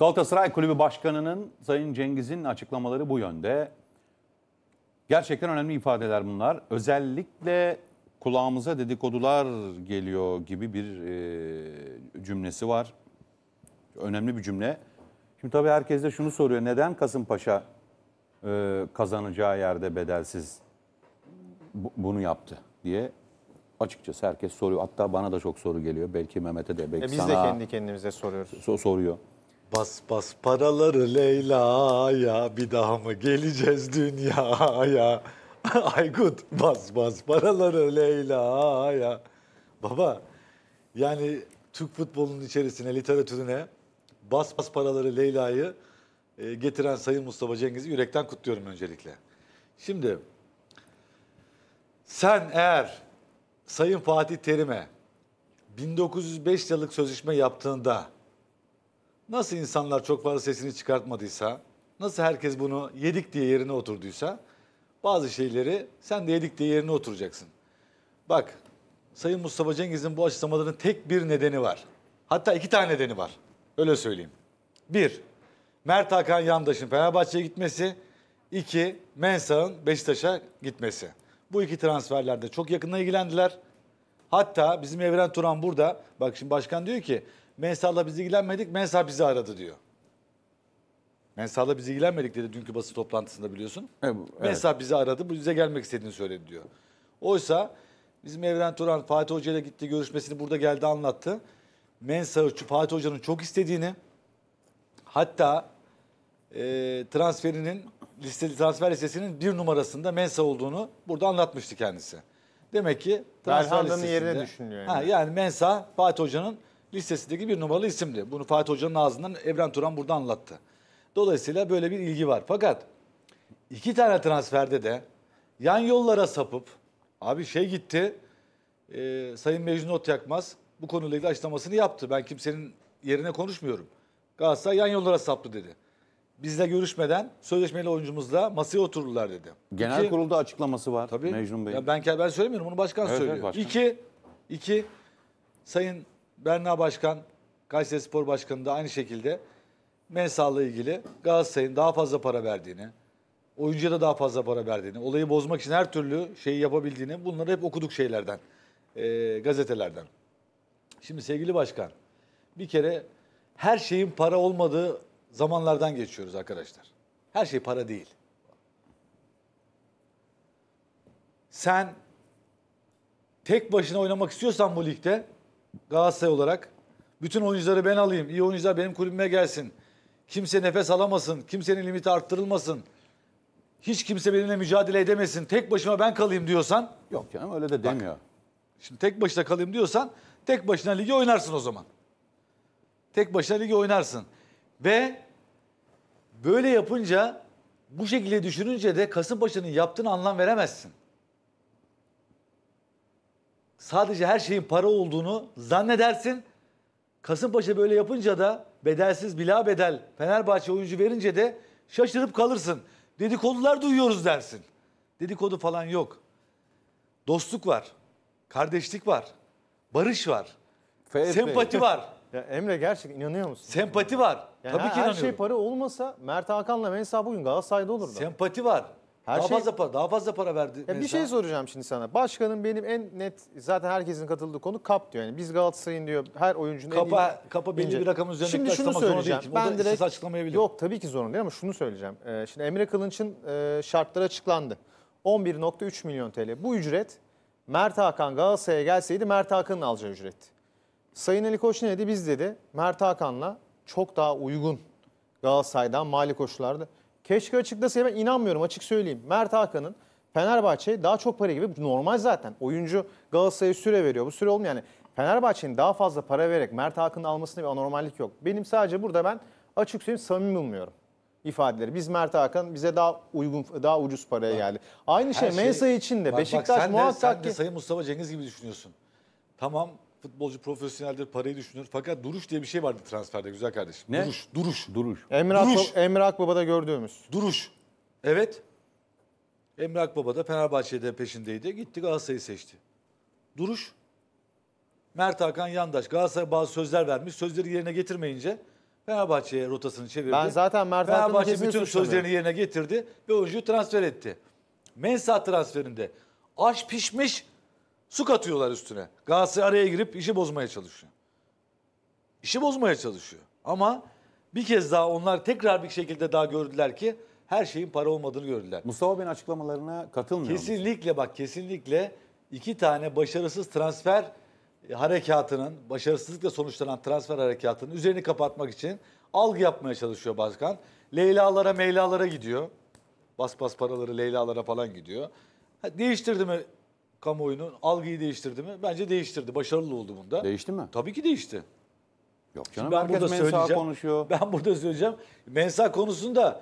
Galatasaray Kulübü Başkanı'nın Sayın Cengiz'in açıklamaları bu yönde. Gerçekten önemli ifadeler bunlar. Özellikle kulağımıza dedikodular geliyor gibi bir e, cümlesi var. Önemli bir cümle. Şimdi tabii herkes de şunu soruyor. Neden Kasımpaşa e, kazanacağı yerde bedelsiz bu, bunu yaptı diye açıkçası herkes soruyor. Hatta bana da çok soru geliyor. Belki Mehmet'e de, belki e biz sana. de kendi kendimize soruyoruz. So soruyor. Bas bas paraları Leyla ya bir daha mı geleceğiz dünyaya? Aykut bas bas paraları Leyla ya. Baba yani Türk futbolunun içerisine, literatürüne bas bas paraları Leyla'yı e, getiren Sayın Mustafa Cengiz'i yürekten kutluyorum öncelikle. Şimdi sen eğer Sayın Fatih Terim'e 1905 yıllık sözleşme yaptığında Nasıl insanlar çok fazla sesini çıkartmadıysa, nasıl herkes bunu yedik diye yerine oturduysa bazı şeyleri sen de yedik diye yerine oturacaksın. Bak Sayın Mustafa Cengiz'in bu açıklamaların tek bir nedeni var. Hatta iki tane nedeni var. Öyle söyleyeyim. Bir, Mert Hakan Yandaş'ın Fenerbahçe'ye gitmesi. iki Mensah'ın Beşiktaş'a gitmesi. Bu iki transferlerde çok yakından ilgilendiler. Hatta bizim Evren Turan burada, bak şimdi başkan diyor ki Mensah'la biz ilgilenmedik, Mensah bizi aradı diyor. Mensah'la biz ilgilenmedik dedi dünkü basın toplantısında biliyorsun. E, evet. Mensah bizi aradı, Bu bize gelmek istediğini söyledi diyor. Oysa bizim Evren Turan Fatih Hoca ile gitti görüşmesini burada geldi anlattı. Mensah'ı Fatih Hoca'nın çok istediğini hatta e, transferinin liste, transfer listesinin bir numarasında Mensa olduğunu burada anlatmıştı kendisi. Demek ki transfer Belhanda'nın listesinde. yerine düşünüyor. Yani. Ha, yani Mensa Fatih Hoca'nın listesindeki bir numaralı isimdi. Bunu Fatih Hoca'nın ağzından Evren Turan burada anlattı. Dolayısıyla böyle bir ilgi var. Fakat iki tane transferde de yan yollara sapıp abi şey gitti e, Sayın Mecnun yakmaz, bu konuyla ilgili açıklamasını yaptı. Ben kimsenin yerine konuşmuyorum. Galatasaray yan yollara saptı dedi. Bizle görüşmeden sözleşmeli oyuncumuzla masaya otururlar dedi. Genel iki, kurulda açıklaması var tabii, Mecnun Bey. Ya ben, ben söylemiyorum bunu başkan evet, söylüyor. Evet, başkan. İki, iki, Sayın Berna Başkan, Kayseri Spor Başkanı da aynı şekilde Mensah'la ilgili Galatasaray'ın daha fazla para verdiğini, oyuncuya da daha fazla para verdiğini, olayı bozmak için her türlü şeyi yapabildiğini bunları hep okuduk şeylerden, e, gazetelerden. Şimdi sevgili başkan, bir kere her şeyin para olmadığı zamanlardan geçiyoruz arkadaşlar. Her şey para değil. Sen tek başına oynamak istiyorsan bu ligde Galatasaray olarak bütün oyuncuları ben alayım, iyi oyuncular benim kulübüme gelsin. Kimse nefes alamasın, kimsenin limiti arttırılmasın. Hiç kimse benimle mücadele edemesin. Tek başıma ben kalayım diyorsan. Yok canım öyle de demiyor. Bak, şimdi tek başına kalayım diyorsan tek başına ligi oynarsın o zaman. Tek başına ligi oynarsın. Ve böyle yapınca bu şekilde düşününce de Kasımpaşa'nın yaptığını anlam veremezsin sadece her şeyin para olduğunu zannedersin. Kasımpaşa böyle yapınca da bedelsiz bila bedel Fenerbahçe oyuncu verince de şaşırıp kalırsın. Dedikodular duyuyoruz dersin. Dedikodu falan yok. Dostluk var. Kardeşlik var. Barış var. Fair sempati var. Ya Emre gerçek inanıyor musun? Sempati var. Yani Tabii ki inanıyorum. her şey para olmasa Mert Hakan'la Mensa bugün Galatasaray'da olurdu. Sempati var. Her daha şey... fazla para daha fazla para verdi. Ya bir şey soracağım şimdi sana. Başkanın benim en net zaten herkesin katıldığı konu kap diyor. Yani biz Galatasaray'ın diyor her oyuncunun kapa en kapa belli bir rakam üzerinde Şimdi şunu söyleyeceğim. Değil. Ben direkt açıklamayabilir. Yok tabii ki zorun değil ama şunu söyleyeceğim. Ee, şimdi Emre Kılınç'ın e, şartları açıklandı. 11.3 milyon TL. Bu ücret Mert Hakan Galatasaray'a gelseydi Mert Hakan'ın alacağı ücretti. Sayın Ali Koç ne dedi? Biz dedi Mert Hakan'la çok daha uygun Galatasaray'dan mali koşullarda Keşke açıklasaydı ben inanmıyorum açık söyleyeyim. Mert Hakan'ın Fenerbahçe'ye daha çok para gibi normal zaten. Oyuncu Galatasaray'a süre veriyor. Bu süre olmuyor yani. Fenerbahçe'nin daha fazla para vererek Mert Hakan'ın almasında bir anormallik yok. Benim sadece burada ben açık söyleyeyim samimi bulmuyorum ifadeleri. Biz Mert Hakan bize daha uygun daha ucuz paraya geldi. Aynı şey, şey Mensa için de bak, Beşiktaş bak, sen muhakkak de, sen ki de Sayın Mustafa Cengiz gibi düşünüyorsun. Tamam futbolcu profesyoneldir, parayı düşünür. Fakat duruş diye bir şey vardı transferde güzel kardeşim. Ne? Duruş, duruş. Duruş. Emre, Duruş. Akbaba, Emre Akbaba'da gördüğümüz. Duruş. Evet. Emre Akbaba da Fenerbahçe'de peşindeydi. Gitti Galatasaray'ı seçti. Duruş. Mert Hakan Yandaş Galatasaray bazı sözler vermiş. Sözleri yerine getirmeyince Fenerbahçe'ye rotasını çevirdi. Ben zaten Mert Hakan'ın Fenerbahçe bütün sözlerini yerine getirdi ve oyuncuyu transfer etti. Mensa transferinde aş pişmiş Su katıyorlar üstüne. Galatasaray araya girip işi bozmaya çalışıyor. İşi bozmaya çalışıyor. Ama bir kez daha onlar tekrar bir şekilde daha gördüler ki her şeyin para olmadığını gördüler. Mustafa Bey'in açıklamalarına katılmıyor Kesinlikle bak kesinlikle iki tane başarısız transfer e, harekatının, başarısızlıkla sonuçlanan transfer harekatının üzerini kapatmak için algı yapmaya çalışıyor başkan. Leyla'lara meylalara gidiyor. Bas bas paraları Leyla'lara falan gidiyor. değiştirdi mi kamuoyunun algıyı değiştirdi mi? Bence değiştirdi. Başarılı oldu bunda. Değişti mi? Tabii ki değişti. Yok canım ben herkes burada mensa söyleyeceğim. konuşuyor. Ben burada söyleyeceğim. Mensa konusunda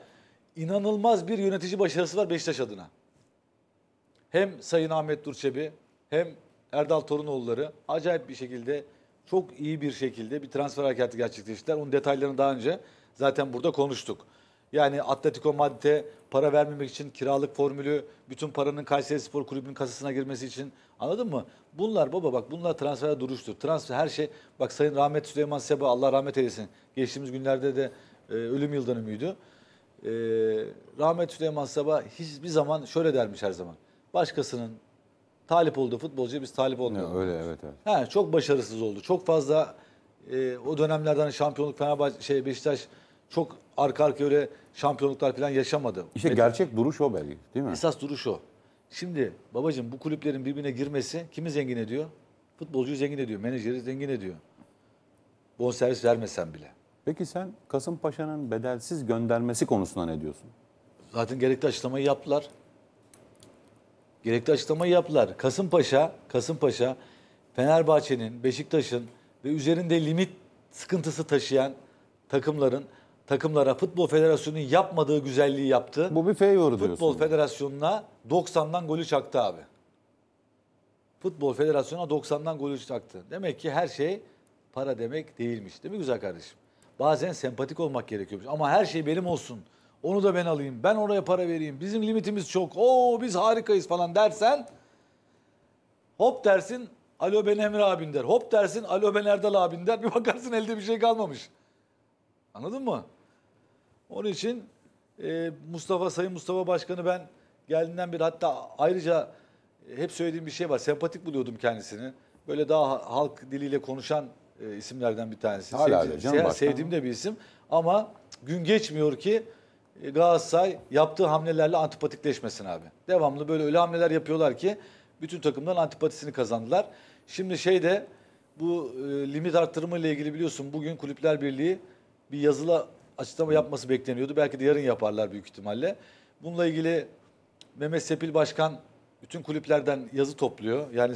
inanılmaz bir yönetici başarısı var Beşiktaş adına. Hem Sayın Ahmet Durçebi hem Erdal Torunoğulları acayip bir şekilde çok iyi bir şekilde bir transfer hareketi gerçekleştirdiler. Onun detaylarını daha önce zaten burada konuştuk. Yani Atletico Madrid'e para vermemek için kiralık formülü, bütün paranın Kayseri Spor Kulübü'nün kasasına girmesi için anladın mı? Bunlar baba bak bunlar transfer duruştur. Transfer her şey bak Sayın Rahmet Süleyman Seba Allah rahmet eylesin. Geçtiğimiz günlerde de e, ölüm yıl dönümüydü. E, rahmet Süleyman Seba hiçbir zaman şöyle dermiş her zaman. Başkasının talip olduğu futbolcuya biz talip olmuyoruz. Öyle evet evet. He, çok başarısız oldu. Çok fazla e, o dönemlerden hani şampiyonluk Fenerbahçe şey Beşiktaş çok arka arka öyle şampiyonluklar falan yaşamadı. İşte Metin. gerçek duruş o belki değil mi? Esas duruş o. Şimdi babacığım bu kulüplerin birbirine girmesi kimi zengin ediyor? Futbolcuyu zengin ediyor, menajeri zengin ediyor. Bonservis vermesen bile. Peki sen Kasımpaşa'nın bedelsiz göndermesi konusunda ne diyorsun? Zaten gerekli açıklamayı yaptılar. Gerekli açıklamayı yaptılar. Kasımpaşa, Kasımpaşa Fenerbahçe'nin, Beşiktaş'ın ve üzerinde limit sıkıntısı taşıyan takımların takımlara Futbol Federasyonu'nun yapmadığı güzelliği yaptı. Bu bir favor diyorsun. Futbol Federasyonu'na 90'dan golü çaktı abi. Futbol Federasyonu'na 90'dan golü çaktı. Demek ki her şey para demek değilmiş. Değil mi güzel kardeşim? Bazen sempatik olmak gerekiyormuş. Ama her şey benim olsun. Onu da ben alayım. Ben oraya para vereyim. Bizim limitimiz çok. Oo biz harikayız falan dersen hop dersin Alo ben Emre abin der. Hop dersin alo ben Erdal abin der. Bir bakarsın elde bir şey kalmamış. Anladın mı? Onun için e, Mustafa Sayın Mustafa Başkan'ı ben geldiğinden beri hatta ayrıca e, hep söylediğim bir şey var. Sempatik buluyordum kendisini. Böyle daha halk diliyle konuşan e, isimlerden bir tanesi. Hala öyle canım şey, Sevdiğim de bir isim. Ama gün geçmiyor ki e, Galatasaray yaptığı hamlelerle antipatikleşmesin abi. Devamlı böyle öyle hamleler yapıyorlar ki bütün takımdan antipatisini kazandılar. Şimdi şey de bu e, limit arttırımı ile ilgili biliyorsun bugün Kulüpler Birliği bir yazılı açıklama yapması bekleniyordu. Belki de yarın yaparlar büyük ihtimalle. Bununla ilgili Mehmet Sepil Başkan bütün kulüplerden yazı topluyor. Yani